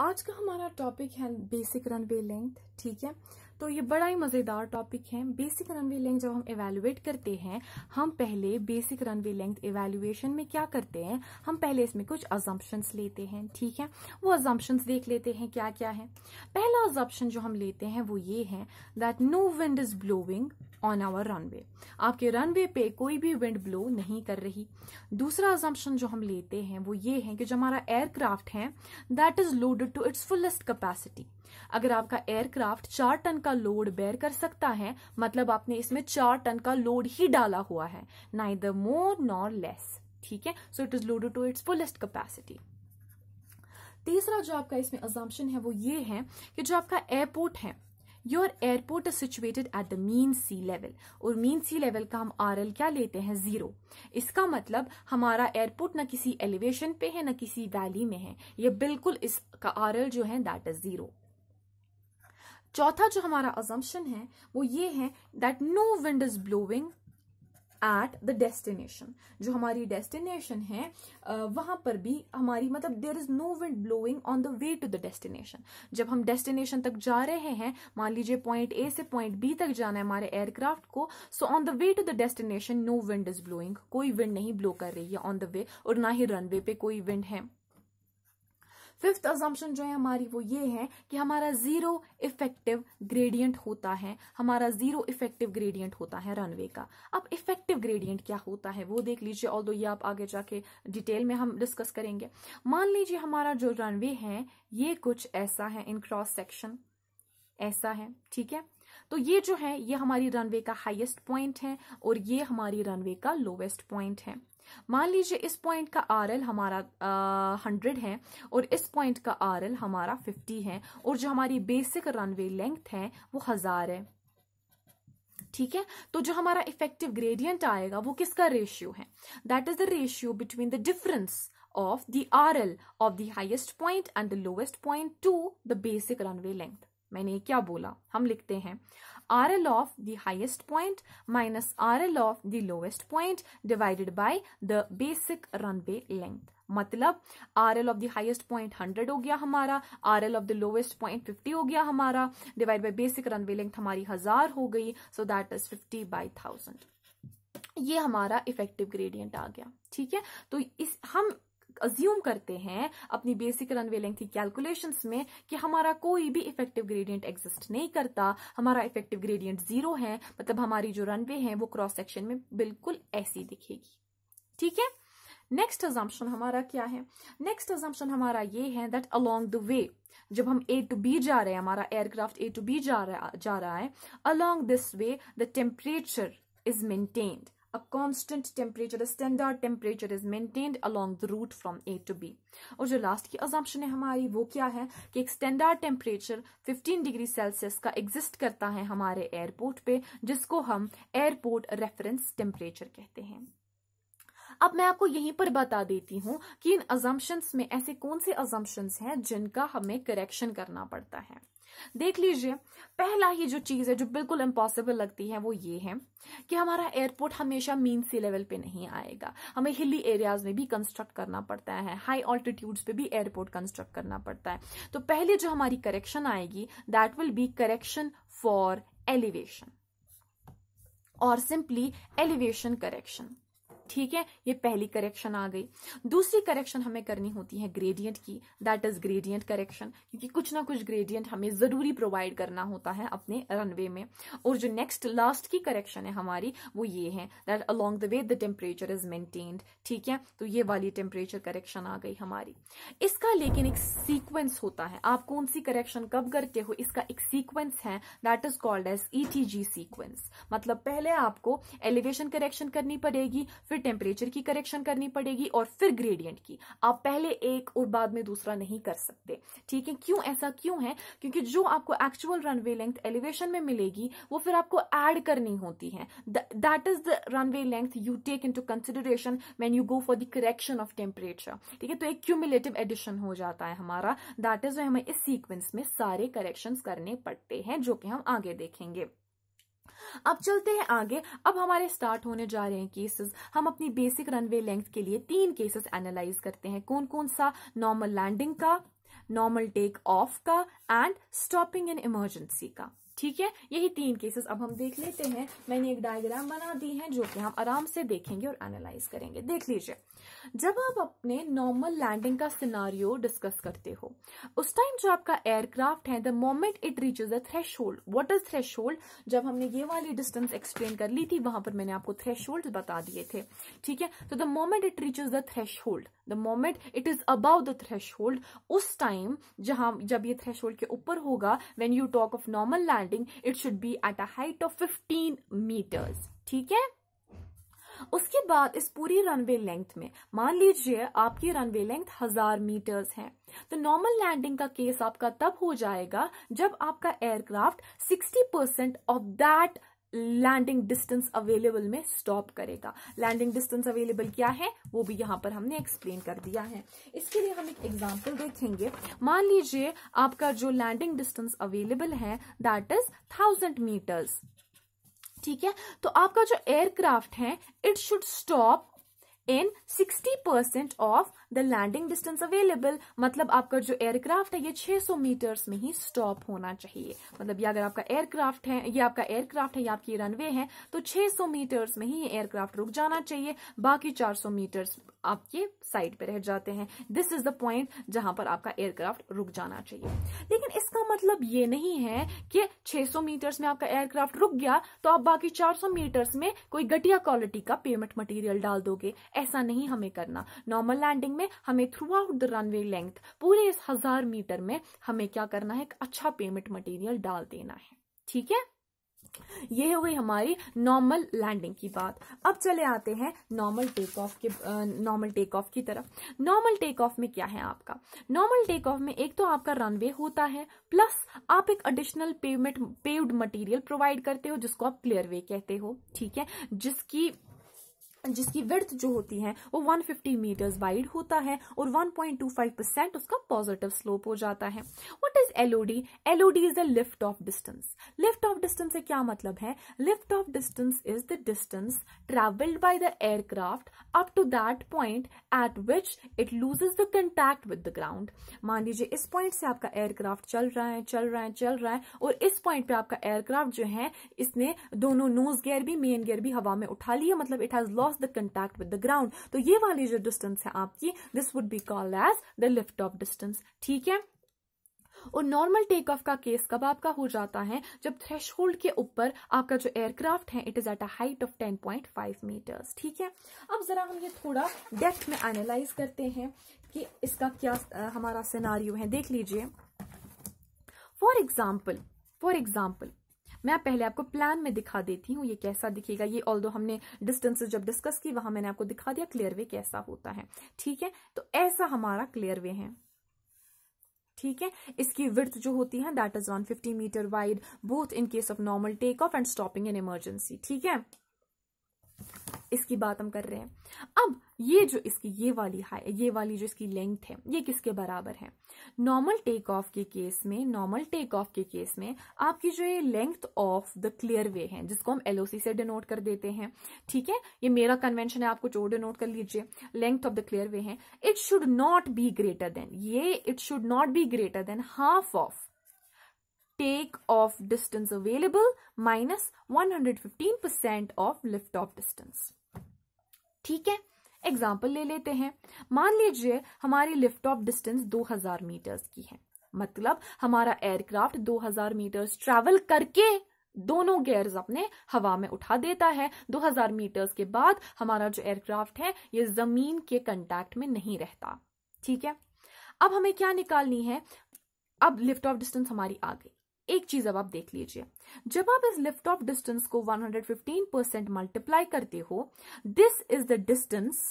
आज का हमारा टॉपिक है बेसिक रनवे लेंथ ठीक है तो ये बड़ा ही मजेदार टॉपिक है बेसिक रनवे लेंथ जब हम इवेल्युएट करते हैं हम पहले बेसिक रनवे लेंथ इवेल्युएशन में क्या करते हैं हम पहले इसमें कुछ अजम्पन्स लेते हैं ठीक है वो अजम्पन्स देख लेते हैं क्या क्या है पहला अजम्पन जो हम लेते हैं वो ये है that no wind is blowing on our runway आपके रनवे पे कोई भी विंड ब्लो नहीं कर रही दूसरा अजम्पन जो हम लेते हैं वो ये है कि जो हमारा एयरक्राफ्ट है that is loaded to its fullest capacity अगर आपका एयरक्राफ्ट चार टन का लोड बेर कर सकता है मतलब आपने इसमें चार टन का लोड ही डाला हुआ है इधर मोर नॉर लेस ठीक है so it is loaded to its fullest capacity तीसरा जो आपका इसमें अजाम्पन है वो ये है कि जो आपका एयरपोर्ट है your airport is situated at the mean sea level और मीन सी लेवल का हम आर एल क्या लेते हैं जीरो इसका मतलब हमारा एयरपोर्ट ना किसी एलिवेशन पे है ना किसी वैली में है ये बिल्कुल इसका आर एल जो है दैट इज जीरो चौथा जो हमारा अजम्पन है वो ये है that no wind is blowing at the destination जो हमारी डेस्टिनेशन है वहां पर भी हमारी मतलब there is no wind blowing on the way to the destination जब हम डेस्टिनेशन तक जा रहे हैं मान लीजिए पॉइंट ए से पॉइंट बी तक जाना है हमारे एयरक्राफ्ट को so on the way to the destination no wind is blowing कोई विंड नहीं ब्लो कर रही है ऑन द वे और ना ही रनवे पे कोई विंड है फिफ्थ अजम्पन जो है हमारी वो ये है कि हमारा जीरो इफेक्टिव ग्रेडियंट होता है हमारा जीरो इफेक्टिव ग्रेडियंट होता है रनवे का अब इफेक्टिव ग्रेडियंट क्या होता है वो देख लीजिए ऑल ये आप आगे जाके डिटेल में हम डिस्कस करेंगे मान लीजिए हमारा जो रनवे है ये कुछ ऐसा है इन क्रॉस सेक्शन ऐसा है ठीक है तो ये जो है ये हमारी रनवे का हाईएस्ट पॉइंट है और ये हमारी रनवे का लोवेस्ट पॉइंट है मान लीजिए इस पॉइंट का आर एल हमारा हंड्रेड है और इस पॉइंट का आर एल हमारा फिफ्टी है और जो हमारी बेसिक रनवे लेंथ है वो हजार है ठीक है तो जो हमारा इफेक्टिव ग्रेडियंट आएगा वो किसका रेशियो है that is the ratio between the difference R L of the highest point and the lowest point to the basic runway length मैंने क्या बोला हम लिखते हैं RL of the highest point minus RL of the lowest point divided by the basic runway length. मतलब R L of the highest point hundred हो गया हमारा R L of the lowest point fifty हो गया हमारा divide by basic runway length हमारी हजार हो गई so that is fifty by thousand ये हमारा इफेक्टिव ग्रेडियंट आ गया ठीक है तो इस हम अज्यूम करते हैं अपनी बेसिक रनवे लेंथ की कैलकुलेशंस में कि हमारा कोई भी इफेक्टिव ग्रेडियंट एग्जिस्ट नहीं करता हमारा इफेक्टिव ग्रेडियंट जीरो है मतलब हमारी जो रनवे है वो क्रॉस सेक्शन में बिल्कुल ऐसी दिखेगी ठीक है नेक्स्ट एजम्पन हमारा क्या है नेक्स्ट एजम्पन हमारा ये है दैट अलोंग द वे जब हम ए टू बी जा रहे हैं हमारा एयरक्राफ्ट ए टू बी जा रहा जा रहा है along this way the temperature is maintained A constant temperature, a standard temperature is maintained along the route from A to B. aur jo last ki assumption hai hamari wo kya hai ki ek standard temperature 15 degree celsius ka exist karta hai hamare airport pe jisko hum airport reference temperature kehte hain अब मैं आपको यहीं पर बता देती हूं कि इन assumptions में ऐसे कौन से अजम्पन्स हैं जिनका हमें करेक्शन करना पड़ता है देख लीजिए पहला ही जो चीज है जो बिल्कुल इम्पॉसिबल लगती है वो ये है कि हमारा एयरपोर्ट हमेशा मीन सी लेवल पे नहीं आएगा हमें हिली एरियाज में भी कंस्ट्रक्ट करना पड़ता है हाई ऑल्टीट्यूड्स पे भी एयरपोर्ट कंस्ट्रक्ट करना पड़ता है तो पहले जो हमारी करेक्शन आएगी that will be correction for elevation और सिंपली एलिवेशन करेक्शन ठीक है ये पहली करेक्शन आ गई दूसरी करेक्शन हमें करनी होती है ग्रेडियंट की दैट इज ग्रेडियंट करेक्शन क्योंकि कुछ ना कुछ ग्रेडियंट हमें जरूरी प्रोवाइड करना होता है अपने रनवे में और जो नेक्स्ट लास्ट की करेक्शन है हमारी वो ये है that along the way the temperature is maintained ठीक है तो ये वाली टेम्परेचर करेक्शन आ गई हमारी इसका लेकिन एक सीक्वेंस होता है आप कौन सी करेक्शन कब करते हो इसका एक सीक्वेंस है that is called as ETG sequence मतलब पहले आपको एलिवेशन करेक्शन करनी पड़ेगी फिर फिर टेम्परेचर की करेक्शन करनी पड़ेगी और फिर ग्रेडियंट की आप पहले एक और बाद में दूसरा नहीं कर सकते ठीक है क्यों ऐसा क्यों है क्योंकि जो आपको एक्चुअल रनवे लेंथ एलिवेशन में मिलेगी वो फिर आपको एड करनी होती है that is the runway length you take into consideration when you go for the correction of temperature ठीक है तो एक क्यूमुलेटिव एडिशन हो जाता है हमारा दैट इज हमें इस सीक्वेंस में सारे करेक्शन करने पड़ते हैं जो कि हम आगे देखेंगे अब चलते हैं आगे अब हमारे स्टार्ट होने जा रहे हैं केसेस हम अपनी बेसिक रनवे लेंथ के लिए तीन केसेस एनालाइज करते हैं कौन कौन सा नॉर्मल लैंडिंग का नॉर्मल टेक ऑफ का एंड स्टॉपिंग इन इमरजेंसी का ठीक है यही तीन केसेस अब हम देख लेते हैं मैंने एक डायग्राम बना दी है जो कि हम आराम से देखेंगे और एनालाइज करेंगे देख लीजिए जब आप अपने नॉर्मल लैंडिंग का सिनारियो डिस्कस करते हो उस टाइम जो आपका एयरक्राफ्ट है the moment it reaches a threshold what is threshold जब हमने ये वाली डिस्टेंस एक्सप्लेन कर ली थी वहां पर मैंने आपको थ्रेश होल्ड बता दिए थे ठीक है तो the moment it reaches the threshold the moment it is about the threshold उस टाइम जहां जब ये थ्रेश होल्ड के ऊपर होगा when you talk of normal landing it should be at a height of fifteen metres ठीक है उसके बाद इस पूरी रनवे लेंथ में मान लीजिए आपकी रनवे लेंथ हजार मीटर्स है तो नॉर्मल लैंडिंग का केस आपका तब हो जाएगा जब आपका aircraft 60% percent of that landing distance available में स्टॉप करेगा लैंडिंग डिस्टेंस अवेलेबल क्या है वो भी यहां पर हमने एक्सप्लेन कर दिया है इसके लिए हम एक एग्जाम्पल देखेंगे मान लीजिए आपका जो लैंडिंग डिस्टेंस अवेलेबल है दैट इज थाउजेंड मीटर्स ठीक है तो आपका जो एयरक्राफ्ट है it should stop in 60 percent of the landing distance available मतलब आपका जो एयरक्राफ्ट है ये 600 मीटर्स में ही स्टॉप होना चाहिए मतलब ये अगर आपका एयरक्राफ्ट है ये आपका एयरक्राफ्ट है या आपकी रनवे है तो 600 मीटर्स में ही ये एयरक्राफ्ट रुक जाना चाहिए बाकी 400 मीटर्स आपके साइड पे रह जाते हैं दिस इज द पॉइंट जहां पर आपका एयरक्राफ्ट रुक जाना चाहिए लेकिन इसका मतलब ये नहीं है कि 600 मीटर्स में आपका एयरक्राफ्ट रुक गया तो आप बाकी 400 मीटर्स में कोई घटिया क्वालिटी का पेमेंट मटेरियल डाल दोगे ऐसा नहीं हमें करना नॉर्मल लैंडिंग में हमें throughout the runway length पूरे इस हजार मीटर में हमें क्या करना है एक अच्छा पेमेंट मटेरियल डाल देना है ठीक है ये हुई हमारी नॉर्मल लैंडिंग की बात अब चले आते हैं नॉर्मल टेक ऑफ के नॉर्मल टेक ऑफ की तरफ नॉर्मल टेक ऑफ में क्या है आपका नॉर्मल टेक ऑफ में एक तो आपका रनवे होता है प्लस आप एक additional payment paved material provide करते हो जिसको आप क्लियर वे कहते हो ठीक है जिसकी जिसकी विर्थ जो होती है वो 150 मीटर्स वाइड होता है और 1.25 परसेंट उसका पॉजिटिव स्लोप हो जाता है what is LOD LOD is the lift off distance lift off distance से क्या मतलब है lift off distance is the distance travelled by the aircraft up to that point at which it loses the contact with the ground मान लीजिए इस point से आपका aircraft चल रहा है चल रहा है चल रहा है और इस पॉइंट पे आपका एयरक्राफ्ट जो है इसने दोनों नोज गेयर भी मेन गेयर भी हवा में उठा लिया मतलब it has loss of the contact with the ground तो ये वाली जो डिस्टेंस है आपकी this would be called as the lift off distance ठीक है और नॉर्मल टेक ऑफ का केस कब आपका हो जाता है जब थ्रेश के ऊपर आपका जो एयरक्राफ्ट है it is at a height of 10.5 metres ठीक है अब जरा हम ये थोड़ा डेप्थ में एनालाइज करते हैं कि इसका क्या हमारा सिनारियो है देख लीजिए फॉर एग्जाम्पल फॉर एग्जाम्पल मैं पहले आपको प्लान में दिखा देती हूँ ये कैसा दिखेगा ये ऑल हमने डिस्टेंसेज जब डिस्कस की वहां मैंने आपको दिखा दिया क्लियर वे कैसा होता है ठीक है तो ऐसा हमारा क्लियर वे है ठीक है इसकी विर्थ जो होती है that is on fifty metre wide both in case of normal take off and stopping in emergency ठीक है इसकी बात हम कर रहे हैं अब ये जो इसकी ये वाली हाई ये वाली जो इसकी लेंथ है ये किसके बराबर है नॉर्मल टेक ऑफ के केस में नॉर्मल टेक ऑफ के केस में आपकी जो ये length of the clear way है जिसको हम एलओसी से डिनोट कर देते हैं ठीक है ये मेरा कन्वेंशन है आप कुछ और डिनोट कर लीजिए length of the clear way है it should not be greater than ये it should not be greater than half of take off distance available minus 115% of lift off distance. ठीक है एग्जाम्पल ले लेते हैं मान लीजिए हमारी लिफ्ट ऑफ डिस्टेंस 2000 मीटर्स की है मतलब हमारा एयरक्राफ्ट 2000 मीटर्स ट्रैवल करके दोनों गेयर्स अपने हवा में उठा देता है 2000 मीटर्स के बाद हमारा जो एयरक्राफ्ट है ये जमीन के कंटैक्ट में नहीं रहता ठीक है अब हमें क्या निकालनी है अब लिफ्ट ऑफ डिस्टेंस हमारी आ गई एक चीज अब आप देख लीजिए जब आप इस लिफ्ट ऑफ डिस्टेंस को 115 परसेंट मल्टीप्लाई करते हो this is the distance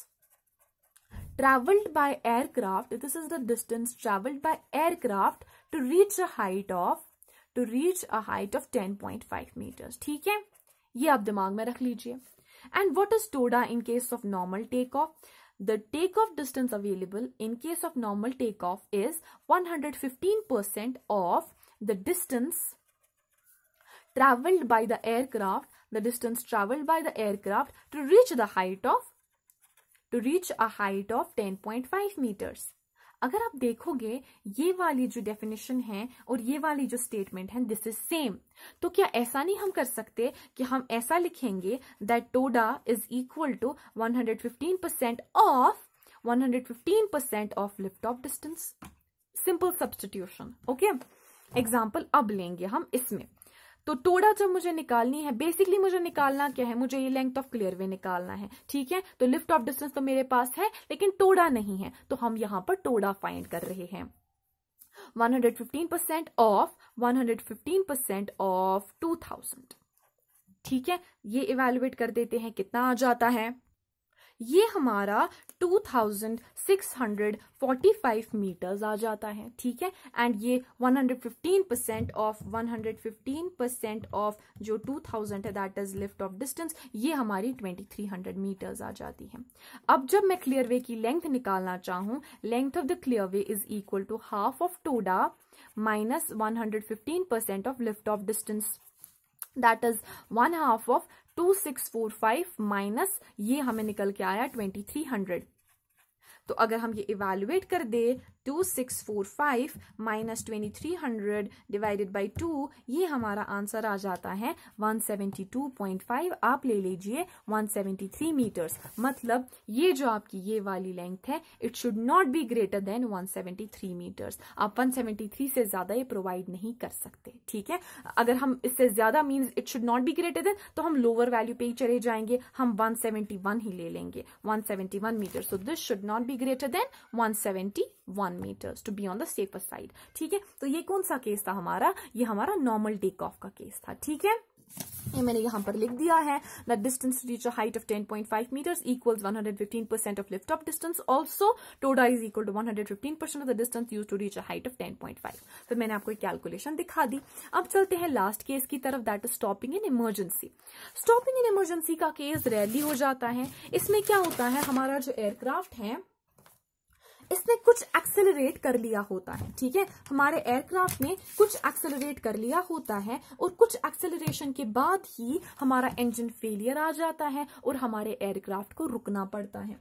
travelled by aircraft this is the distance travelled by aircraft to reach a height of to reach a height of ten point five metre ठीक है ये आप दिमाग में रख लीजिए and what is TODA in case of normal take off the take off distance available in case of normal take off is one hundred fifteen percent of the distance traveled by the aircraft the distance traveled by the aircraft to reach the height of to reach a height of 10.5 meters अगर आप देखोगे ये वाली जो definition है और ये वाली जो स्टेटमेंट है दिस इज सेम तो क्या ऐसा नहीं हम कर सकते कि हम ऐसा लिखेंगे that TODA is equal to 115 percent of 115 percent of lift off distance simple substitution okay example अब लेंगे हम इसमें तो टोडा जब मुझे निकालनी है बेसिकली मुझे निकालना क्या है मुझे ये लेंथ ऑफ क्लियर वे निकालना है ठीक है तो लिफ्ट ऑफ डिस्टेंस तो मेरे पास है लेकिन टोडा नहीं है तो हम यहां पर टोडा फाइंड कर रहे हैं 115% ऑफ 115% ऑफ 2000 ठीक है ये इवेल्युएट कर देते हैं कितना आ जाता है ये हमारा 2645 मीटर्स आ जाता है ठीक है एंड ये 115 परसेंट ऑफ 115 परसेंट ऑफ जो 2000 है that is lift off distance ये हमारी 2300 मीटर्स आ जाती है अब जब मैं क्लियर वे की लेंथ निकालना चाहूं length of the clear way is equal to half of TODA minus 115 percent of lift off distance that is one half of two six four five minus ये हमें निकल के आया ट्वेंटी थ्री हंड्रेड तो अगर हम ये इवेल्युएट कर दे 2645 माइनस 2300 डिवाइडेड बाय 2 ये हमारा आंसर आ जाता है 172.5 आप ले लीजिए 173 मीटर्स मतलब ये जो आपकी ये वाली लेंथ है it should not be greater than 173 metres आप 173 से ज्यादा ये प्रोवाइड नहीं कर सकते ठीक है अगर हम इससे ज्यादा means it should not be greater than तो हम लोअर वैल्यू पे ही चले जाएंगे हम 171 ही ले लेंगे 171 metre so this should not be greater than 171 one metres to be on the safer side ठीक है तो ये कौन सा केस था हमारा ये हमारा नॉर्मल टेक ऑफ का केस था ठीक है ये मैंने यहां पर लिख दिया है the distance to reach a height of 10.5 metres equals 115 percent of lift off distance also TODA is equal to 115 percent of the distance used to reach a height of 10.5 फिर मैंने आपको एक कैलकुलेशन दिखा दी अब चलते हैं लास्ट केस की तरफ that is stopping in emergency stopping in emergency का केस रैली हो जाता है इसमें क्या होता है हमारा जो एयरक्राफ्ट है इसने कुछ एक्सेलरेट कर लिया होता है ठीक है हमारे एयरक्राफ्ट ने कुछ एक्सेलरेट कर लिया होता है और कुछ एक्सेलरेशन के बाद ही हमारा इंजन फेलियर आ जाता है और हमारे एयरक्राफ्ट को रुकना पड़ता है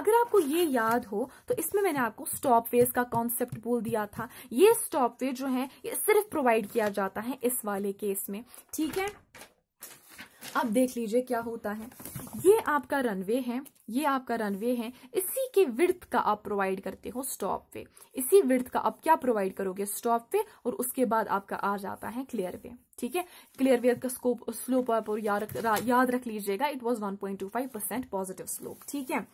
अगर आपको ये याद हो तो इसमें मैंने आपको स्टॉप वेज का कॉन्सेप्ट बोल दिया था ये स्टॉप वेज जो है ये सिर्फ प्रोवाइड किया जाता है इस वाले केस में ठीक है अब देख लीजिए क्या होता है ये आपका रनवे है ये आपका रनवे है इसी के विर्थ का आप प्रोवाइड करते हो स्टॉप वे इसी विर्थ का आप क्या प्रोवाइड करोगे स्टॉप वे और उसके बाद आपका आ जाता है क्लियर वे ठीक है क्लियर वे का स्कोप स्लोप आप याद रख लीजिएगा it was one percent positive slope ठीक है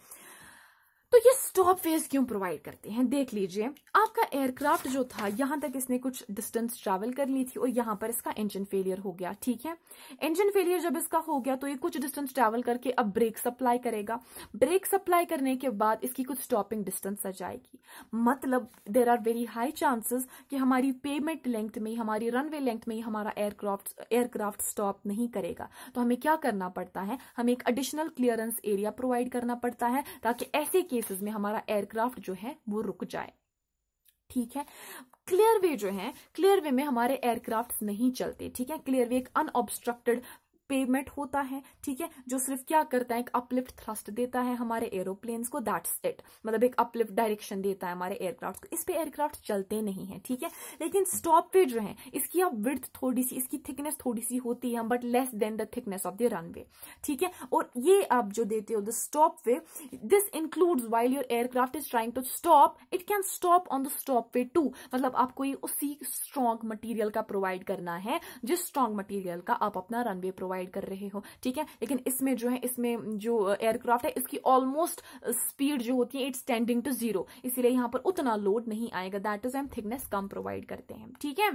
तो ये स्टॉप वेव्स क्यों प्रोवाइड करते हैं देख लीजिए आपका एयरक्राफ्ट जो था यहां तक इसने कुछ डिस्टेंस ट्रैवल कर ली थी और यहां पर इसका इंजन फेलियर हो गया ठीक है इंजन फेलियर जब इसका हो गया तो ये कुछ डिस्टेंस ट्रैवल करके अब ब्रेक सप्लाई करेगा ब्रेक सप्लाई करने के बाद इसकी कुछ स्टॉपिंग डिस्टेंस आ जाएगी मतलब there are very high chances कि हमारी पेमेंट लेंथ में हमारी रनवे लेंथ में हमारा एयरक्राफ्ट एयरक्राफ्ट स्टॉप नहीं करेगा तो हमें क्या करना पड़ता है हमें एक एडिशनल क्लियरेंस एरिया प्रोवाइड करना पड़ता है ताकि ऐसे केसेस में हमारा एयरक्राफ्ट जो है वो रुक जाए ठीक है क्लियर वे जो है क्लियर वे में हमारे एयरक्राफ्ट नहीं चलते ठीक है क्लियर वे एक अनऑब्स्ट्रक्टेड पेमेंट होता है ठीक है जो सिर्फ क्या करता है एक अपलिफ्ट थ्रस्ट देता है हमारे एरोप्लेन्स को दैट्स इट मतलब एक अपलिफ्ट डायरेक्शन देता है हमारे एयरक्राफ्ट को इस पे एयरक्राफ्ट चलते नहीं है ठीक है लेकिन स्टॉप पे जो है इसकी आप विर्थ थोड़ी सी इसकी थिकनेस थोड़ी सी होती है but less than the thickness of the runway ठीक है और ये आप जो देते हो the stopway this includes while your aircraft is trying to stop it can stop on the stopway to मतलब आपको ये उसी स्ट्रॉन्ग मटीरियल का प्रोवाइड करना है जिस स्ट्रॉन्ग मटीरियल का आप अपना रनवे प्रोवाइड प्रोवाइड कर रहे हो ठीक है लेकिन इसमें जो है इसमें जो एयरक्राफ्ट है इसकी ऑलमोस्ट स्पीड जो होती है इट्स टेंडिंग टू जीरो इसीलिए यहाँ पर उतना लोड नहीं आएगा दैट इज एम थिकनेस कम प्रोवाइड करते हैं ठीक है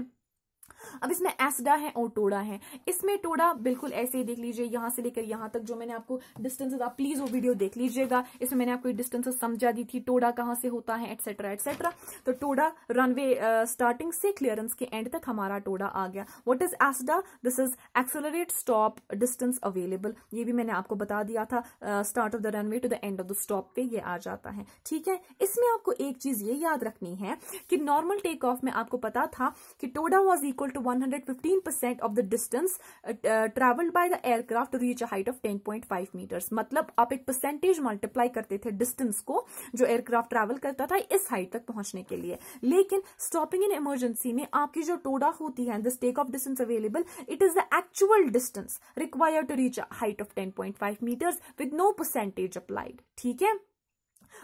अब इसमें एसडा है और टोडा है इसमें टोडा बिल्कुल ऐसे ही देख लीजिए यहां से लेकर यहां तक जो मैंने आपको डिस्टेंसेज आप प्लीज वो वीडियो देख लीजिएगा इसमें मैंने आपको डिस्टेंसेज समझा दी थी टोडा कहां से होता है एटसेट्रा एटसेट्रा तो टोडा रनवे स्टार्टिंग uh, से क्लियरेंस के एंड तक हमारा टोडा आ गया what is ASDA this is accelerate stop distance available ये भी मैंने आपको बता दिया था start of the runway to the end of the stop पे ये आ जाता है ठीक है इसमें आपको एक चीज ये याद रखनी है कि नॉर्मल टेक ऑफ में आपको पता था कि TODA was equal to 115% of the distance uh, uh, traveled by the aircraft to reach a height of 10.5 meters मतलब आप एक परसेंटेज मल्टीप्लाई करते थे डिस्टेंस को जो एयरक्राफ्ट ट्रैवल करता था इस हाइट तक पहुंचने के लिए लेकिन स्टॉपिंग इन इमरजेंसी में आपकी जो टोडा होती है this take off distance available it is the actual distance required to reach height of 10.5 metres with no percentage applied ठीक है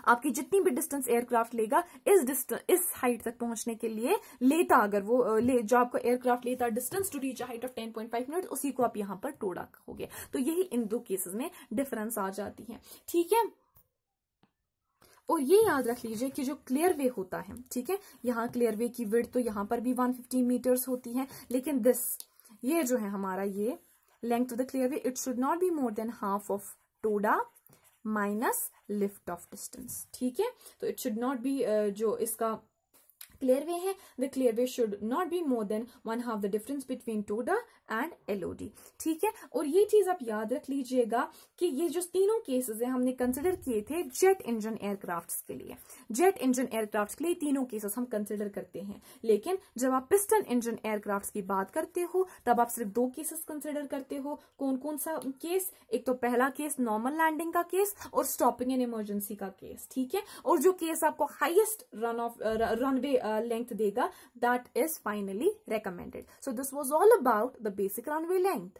आपकी जितनी भी डिस्टेंस एयरक्राफ्ट लेगा इस इस हाइट तक पहुंचने के लिए लेता अगर वो ले जो आपको एयरक्राफ्ट लेता distance to reach height of ten point five minute उसी को आप यहां पर टोड़ा कहोगे तो यही इन दो केसेस में डिफरेंस आ जाती है ठीक है और ये याद रख लीजिए कि जो क्लियर वे होता है ठीक है यहाँ क्लियर वे की विड तो यहां पर भी फिफ्टी मीटर्स होती है लेकिन दिस ये जो है हमारा ये length of the clear clearway it should not be more than half of TODA minus lift off distance ठीक है तो इट शुड नॉट बी जो इसका क्लियर वे है the clear clearway should not be more than one half the difference between to the end LOD ठीक है और ये चीज आप याद रख लीजिएगा कि ये जो तीनों केसेस हैं हमने कंसिडर किए थे जेट इंजन एयरक्राफ्ट के लिए जेट इंजन एयरक्राफ्ट के लिए तीनों केसेस हम कंसिडर करते हैं लेकिन जब आप पिस्टन इंजन एयरक्राफ्ट की बात करते हो तब आप सिर्फ दो केसेस कंसिडर करते हो कौन कौन सा केस एक तो पहला केस नॉर्मल लैंडिंग का केस और स्टॉपिंग एन इमरजेंसी का केस ठीक है और जो केस आपको highest run off runway length देगा that is finally recommended so this was all about the basic runway length.